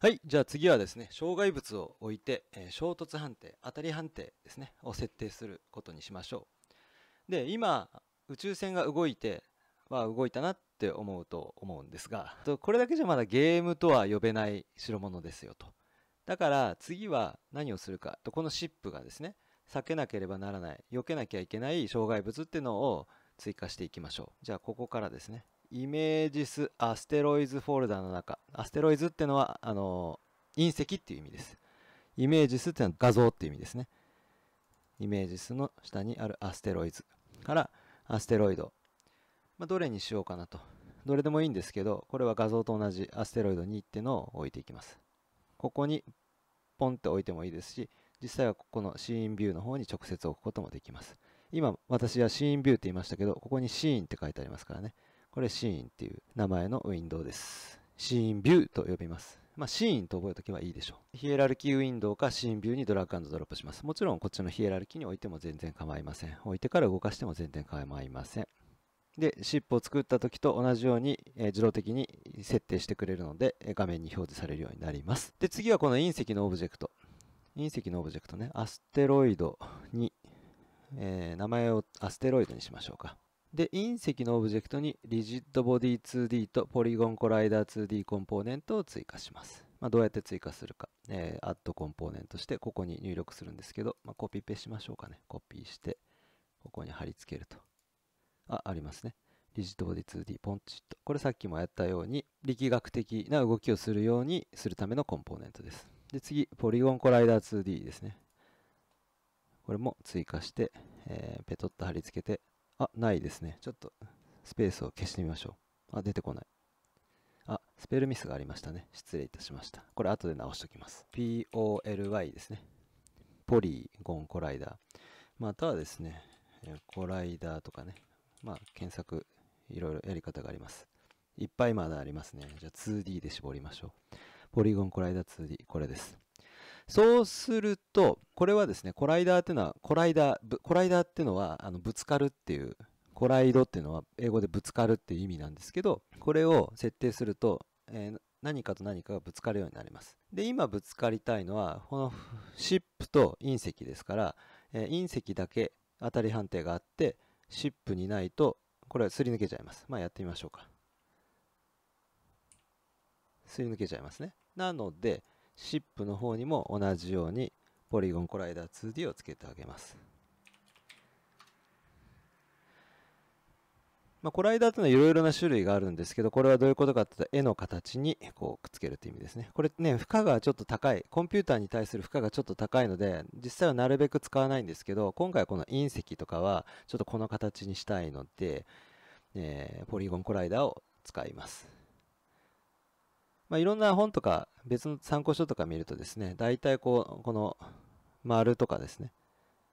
はい。じゃあ次はですね、障害物を置いて、えー、衝突判定、当たり判定ですね、を設定することにしましょう。で、今、宇宙船が動いて、は、動いたなって思うと思うんですが、これだけじゃまだゲームとは呼べない代物ですよと。だから次は何をするかと、このシップがですね、避けなければならない、避けなきゃいけない障害物っていうのを追加していきましょう。じゃあここからですね。イメージスアステロイズフォルダの中。アステロイズってのは、あの、隕石っていう意味です。イメージスってのは画像っていう意味ですね。イメージスの下にあるアステロイズからアステロイド。まあ、どれにしようかなと。どれでもいいんですけど、これは画像と同じアステロイド2ってのを置いていきます。ここにポンって置いてもいいですし、実際はここのシーンビューの方に直接置くこともできます。今、私はシーンビューって言いましたけど、ここにシーンって書いてありますからね。これシーンっていう名前のウィンドウです。シーンビューと呼びます。まあ、シーンと覚えとけばいいでしょう。ヒエラルキーウィンドウかシーンビューにドラッグドロップします。もちろんこっちのヒエラルキーに置いても全然構いません。置いてから動かしても全然構いません。で、シップを作った時と同じように、えー、自動的に設定してくれるので、えー、画面に表示されるようになります。で、次はこの隕石のオブジェクト。隕石のオブジェクトね、アステロイドに、えー、名前をアステロイドにしましょうか。で、隕石のオブジェクトにリジッドボディ 2D とポリゴンコライダー 2D コンポーネントを追加します。まあ、どうやって追加するか、えー、アットコンポーネントしてここに入力するんですけど、まあ、コピペしましょうかね。コピーして、ここに貼り付けると。あ、ありますね。リジットボディ 2D ポンチッと。これさっきもやったように、力学的な動きをするようにするためのコンポーネントです。で、次、ポリゴンコライダー 2D ですね。これも追加して、えー、ペトッと貼り付けて、あ、ないですね。ちょっとスペースを消してみましょう。あ、出てこない。あ、スペルミスがありましたね。失礼いたしました。これ後で直しておきます。POLY ですね。ポリゴンコライダー。またはですね、コライダーとかね。まあ、検索、いろいろやり方があります。いっぱいまだありますね。じゃあ 2D で絞りましょう。ポリゴンコライダー 2D、これです。そうすると、これはですね、コライダーっていうのは、コライダー、コライダーっていうのは、あの、ぶつかるっていう、コライドっていうのは英語でぶつかるっていう意味なんですけど、これを設定すると、えー、何かと何かがぶつかるようになります。で、今ぶつかりたいのは、このシップと隕石ですから、えー、隕石だけ当たり判定があって、シップにないと、これはすり抜けちゃいます。まあやってみましょうか。すり抜けちゃいますね。なので、シップの方にも同じようにポリゴンコライダー 2D をつけてあげます。まあ、コライダーというのはいろいろな種類があるんですけど、これはどういうことかというと、絵の形にこうくっつけるという意味ですね。これね、負荷がちょっと高い、コンピューターに対する負荷がちょっと高いので、実際はなるべく使わないんですけど、今回この隕石とかは、ちょっとこの形にしたいので、えー、ポリゴンコライダーを使います。まあ、いろんな本とか別の参考書とか見るとですね、大体こう、この丸とかですね、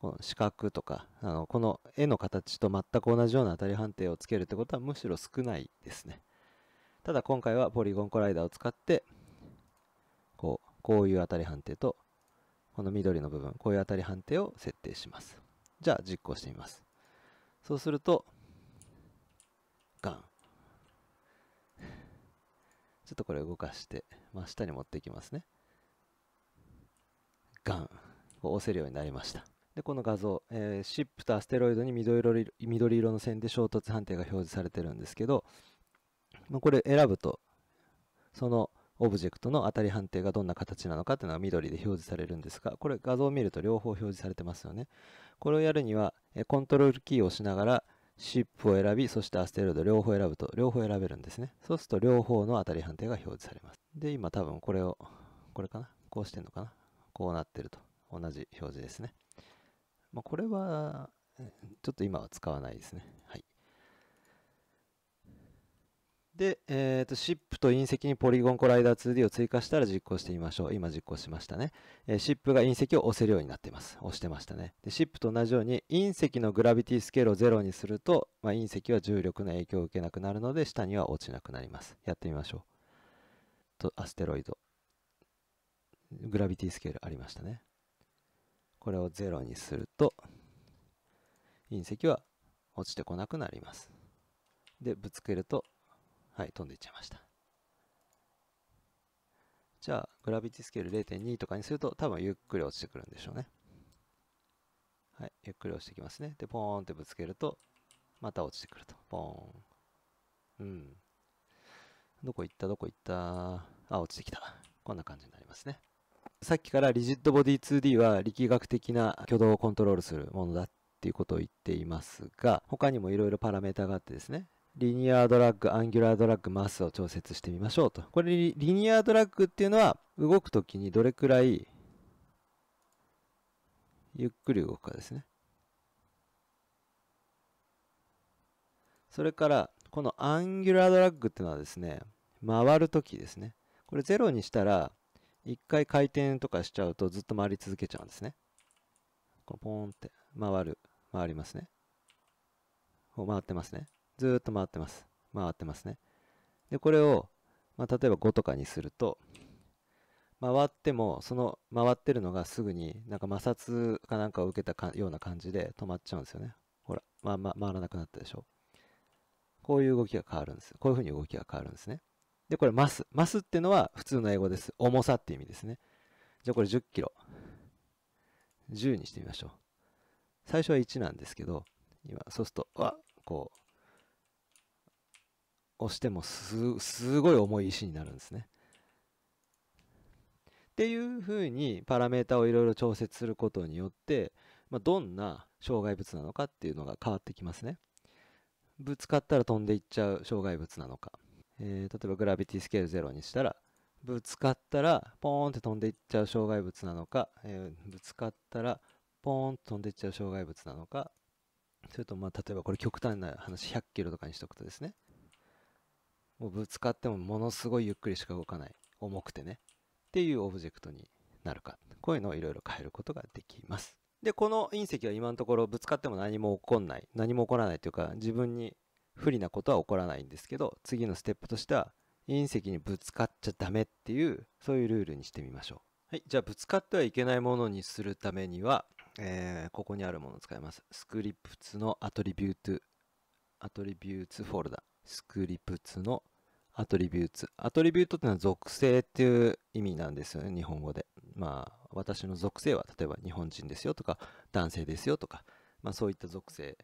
この四角とか、あのこの絵の形と全く同じような当たり判定をつけるってことはむしろ少ないですね。ただ今回はポリゴンコライダーを使って、こう、こういう当たり判定と、この緑の部分、こういう当たり判定を設定します。じゃあ実行してみます。そうすると、ちょっとこれ動かして、真下に持っていきますね。ガン。こう押せるようになりました。で、この画像、えー、シップとアステロイドに緑色の線で衝突判定が表示されてるんですけど、まあ、これ選ぶと、そのオブジェクトの当たり判定がどんな形なのかっていうのが緑で表示されるんですが、これ画像を見ると両方表示されてますよね。これをやるには、コントロールキーを押しながら、シップを選び、そしてアステロイド両方選ぶと、両方選べるんですね。そうすると両方の当たり判定が表示されます。で、今多分これを、これかなこうしてんのかなこうなってると。同じ表示ですね。まあ、これは、ちょっと今は使わないですね。はい。で、えーと、シップと隕石にポリゴンコライダー 2D を追加したら実行してみましょう。今実行しましたね。えー、シップが隕石を押せるようになっています。押してましたね。でシップと同じように隕石のグラビティスケールを0にすると、まあ、隕石は重力の影響を受けなくなるので下には落ちなくなります。やってみましょう。とアステロイド。グラビティスケールありましたね。これを0にすると隕石は落ちてこなくなります。でぶつけるとはい、飛んでいっちゃいました。じゃあ、グラビティスケール0.2とかにすると、多分ゆっくり落ちてくるんでしょうね。はい、ゆっくり落ちてきますね。で、ポーンってぶつけると、また落ちてくると。ポーン。うん。どこ行ったどこ行ったあ、落ちてきた。こんな感じになりますね。さっきからリジッドボディ 2D は力学的な挙動をコントロールするものだっていうことを言っていますが、他にもいろいろパラメータがあってですね、リニアドラッグ、アンギュラードラッグ、マスを調節してみましょうと。これリ、リニアドラッグっていうのは、動くときにどれくらい、ゆっくり動くかですね。それから、このアンギュラードラッグっていうのはですね、回るときですね。これ0にしたら、一回回転とかしちゃうとずっと回り続けちゃうんですね。こうポーンって回る、回りますね。こう回ってますね。ずっと回ってます。回ってますね。で、これを、まあ、例えば5とかにすると、回っても、その回ってるのがすぐになんか摩擦かなんかを受けたような感じで止まっちゃうんですよね。ほら、まあ、ま、回らなくなったでしょ。こういう動きが変わるんです。こういうふうに動きが変わるんですね。で、これ、マス。マスっていうのは普通の英語です。重さっていう意味ですね。じゃあこれ10キロ。10にしてみましょう。最初は1なんですけど、今、そうすると、わこう、押してもす、すごい重い石になるんですね。っていうふうにパラメータをいろいろ調節することによって、まあ、どんな障害物なのかっていうのが変わってきますね。ぶつかったら飛んでいっちゃう障害物なのか。えー、例えばグラビティスケール0にしたら、ぶつかったらポーンって飛んでいっちゃう障害物なのか、えー、ぶつかったらポーンと飛んでいっちゃう障害物なのか、それとまあ例えばこれ極端な話100キロとかにしとくとですね、もうぶつかってもものすごいゆっくりしか動かない重くてねっていうオブジェクトになるかこういうのをいろいろ変えることができますでこの隕石は今のところぶつかっても何も起こんない何も起こらないというか自分に不利なことは起こらないんですけど次のステップとしては隕石にぶつかっちゃダメっていうそういうルールにしてみましょうはいじゃあぶつかってはいけないものにするためには、えー、ここにあるものを使いますスクリプツのアトリビュートアトリビューツフォルダスクリプツのアトリビューツ。アトリビュートってのは属性っていう意味なんですよね、日本語で。まあ、私の属性は例えば日本人ですよとか、男性ですよとか、まあそういった属性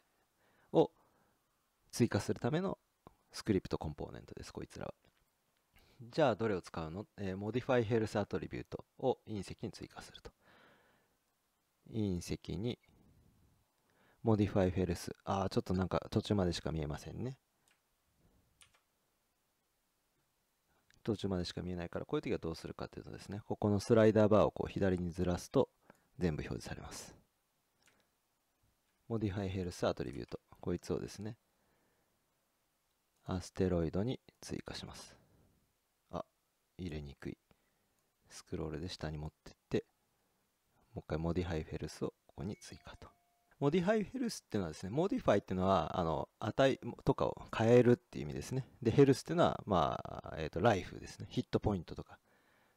を追加するためのスクリプトコンポーネントです、こいつらは。じゃあ、どれを使うの、えー、?Modify Health Attribute を隕石に追加すると。隕石に Modify h e ス。l ああ、ちょっとなんか途中までしか見えませんね。途中までしか見えないから、こういう時はどうするかっていうとですね、ここのスライダーバーをこう左にずらすと全部表示されます。モディハイヘルスアトリビュート。こいつをですね、アステロイドに追加します。あ、入れにくい。スクロールで下に持ってって、もう一回モディハイヘルスをここに追加と。モディファイヘルスっていうのはですね、モディファイっていうのは、あの、値とかを変えるっていう意味ですね。で、ヘルスっていうのは、まあ、えっ、ー、と、ライフですね。ヒットポイントとか。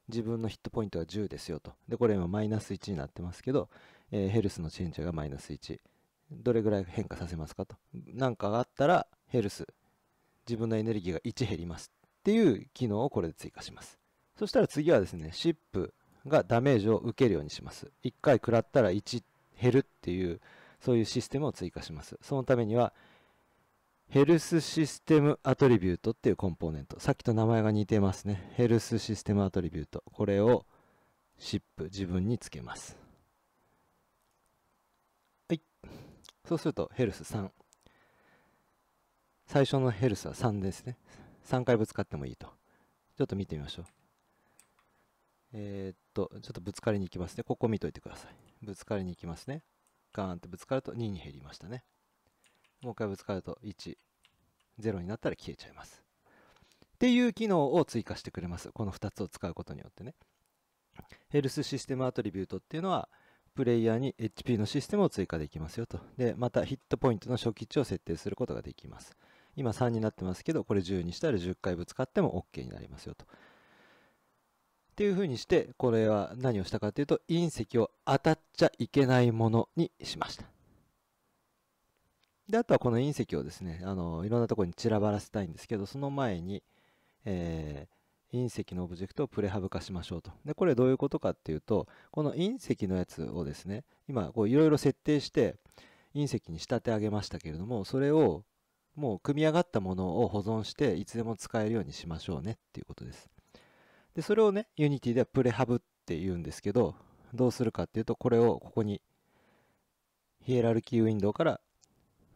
自分のヒットポイントは10ですよと。で、これ今マイナス1になってますけど、えー、ヘルスのチェンジがマイナス1。どれぐらい変化させますかと。なんかがあったら、ヘルス、自分のエネルギーが1減ります。っていう機能をこれで追加します。そしたら次はですね、シップがダメージを受けるようにします。1回食らったら1減るっていう、そういうシステムを追加します。そのためには、ヘルスシステムアトリビュートっていうコンポーネント。さっきと名前が似てますね。ヘルスシステムアトリビュート。これをシップ自分につけます。はい。そうすると、ヘルス3。最初のヘルスは3ですね。3回ぶつかってもいいと。ちょっと見てみましょう。えー、っと、ちょっとぶつかりに行きますね。ここ見といてください。ぶつかりに行きますね。ガーンってぶつかると2に減りましたねもう一回ぶつかると10になったら消えちゃいますっていう機能を追加してくれますこの2つを使うことによってねヘルスシステムアトリビュートっていうのはプレイヤーに HP のシステムを追加できますよとでまたヒットポイントの初期値を設定することができます今3になってますけどこれ10にしたら10回ぶつかっても OK になりますよとっていうふうにして、これは何をしたかというと、隕石を当たっちゃいけないものにしました。で、あとはこの隕石をですね、あの、いろんなところに散らばらせたいんですけど、その前に、えー、隕石のオブジェクトをプレハブ化しましょうと。で、これどういうことかっていうと、この隕石のやつをですね、今、こういろいろ設定して、隕石に仕立て上げましたけれども、それをもう組み上がったものを保存して、いつでも使えるようにしましょうねっていうことです。で、それをね、Unity ではプレハブって言うんですけど、どうするかっていうと、これをここに、ヒエラルキーウィンドウから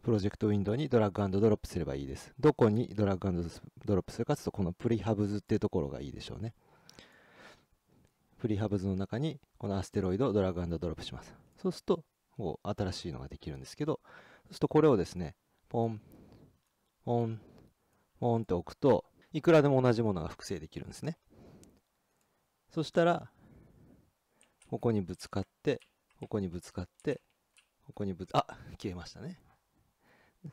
プロジェクトウィンドウにドラッグドロップすればいいです。どこにドラッグドロップするかていうと、このプリハブズっていうところがいいでしょうね。プリハブズの中にこのアステロイドをドラッグドロップします。そうすると、こう新しいのができるんですけど、そうするとこれをですね、ポン、ポン、ポンって置くと、いくらでも同じものが複製できるんですね。そしたらここにぶつかってここにぶつかってここにぶつあ消えましたね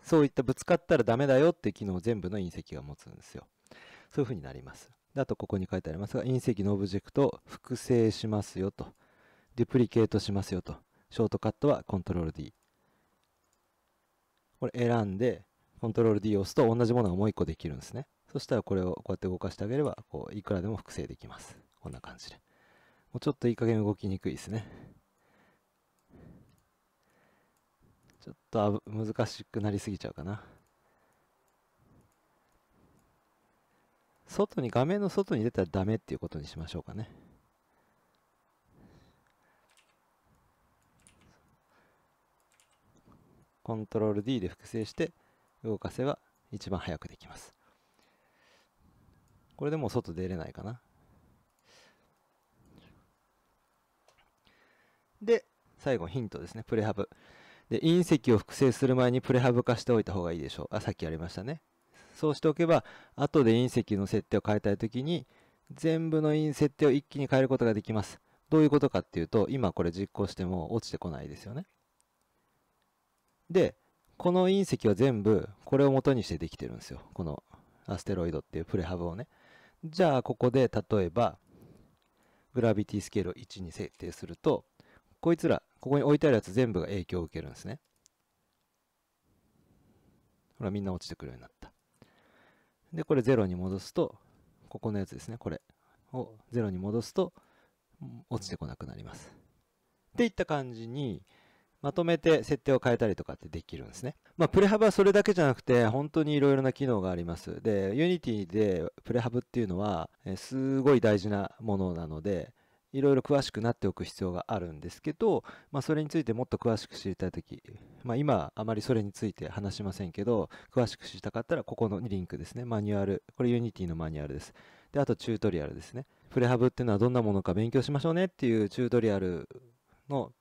そういったぶつかったらダメだよっていう機能を全部の隕石が持つんですよそういう風になりますであとここに書いてありますが隕石のオブジェクトを複製しますよとデュプリケートしますよとショートカットは CTRLD これ選んで CTRLD を押すと同じものがもう1個できるんですねそしたらこれをこうやって動かしてあげればこういくらでも複製できますこんな感じで。もうちょっといい加減動きにくいですね。ちょっと難しくなりすぎちゃうかな。外に、画面の外に出たらダメっていうことにしましょうかね。コントロール D で複製して動かせば一番早くできます。これでもう外出れないかな。で、最後ヒントですね。プレハブ。で、隕石を複製する前にプレハブ化しておいた方がいいでしょう。あ、さっきやりましたね。そうしておけば、後で隕石の設定を変えたいときに、全部のイン設定を一気に変えることができます。どういうことかっていうと、今これ実行しても落ちてこないですよね。で、この隕石は全部これを元にしてできてるんですよ。このアステロイドっていうプレハブをね。じゃあここで例えば、グラビティスケールを1に設定すると、こいつら、ここに置いてあるやつ全部が影響を受けるんですね。ほら、みんな落ちてくるようになった。で、これ0に戻すと、ここのやつですね、これを0に戻すと、落ちてこなくなります。っていった感じに、まとめて設定を変えたりとかってできるんですね。まあ、プレハブはそれだけじゃなくて、本当にいろいろな機能があります。で、Unity でプレハブっていうのは、すごい大事なものなので、いろいろ詳しくなっておく必要があるんですけど、まあ、それについてもっと詳しく知りたいとき、まあ、今あまりそれについて話しませんけど、詳しく知りたかったらここのリンクですね。マニュアル。これユニティのマニュアルです。で、あとチュートリアルですね。プレハブっていうのはどんなものか勉強しましょうねっていうチュートリアルの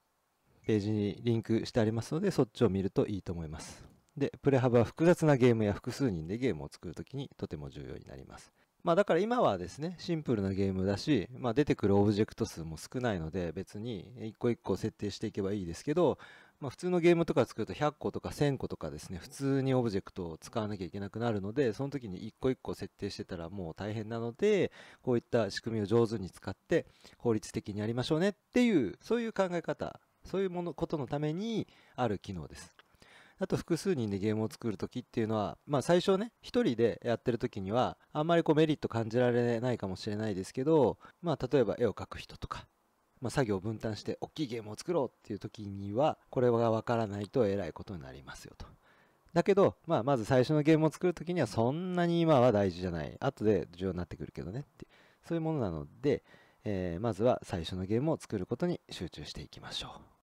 ページにリンクしてありますので、そっちを見るといいと思います。で、プレハブは複雑なゲームや複数人でゲームを作るときにとても重要になります。まあだから今はですね、シンプルなゲームだし、まあ出てくるオブジェクト数も少ないので、別に一個一個設定していけばいいですけど、まあ普通のゲームとか作ると100個とか1000個とかですね、普通にオブジェクトを使わなきゃいけなくなるので、その時に一個一個設定してたらもう大変なので、こういった仕組みを上手に使って効率的にやりましょうねっていう、そういう考え方、そういうもの、ことのためにある機能です。あと複数人でゲームを作るときっていうのは、まあ最初ね、一人でやってるときには、あんまりこうメリット感じられないかもしれないですけど、まあ例えば絵を描く人とか、まあ作業を分担して大きいゲームを作ろうっていうときには、これがわからないとえらいことになりますよと。だけど、まあまず最初のゲームを作るときにはそんなに今は大事じゃない。後で重要になってくるけどねって。そういうものなので、えー、まずは最初のゲームを作ることに集中していきましょう。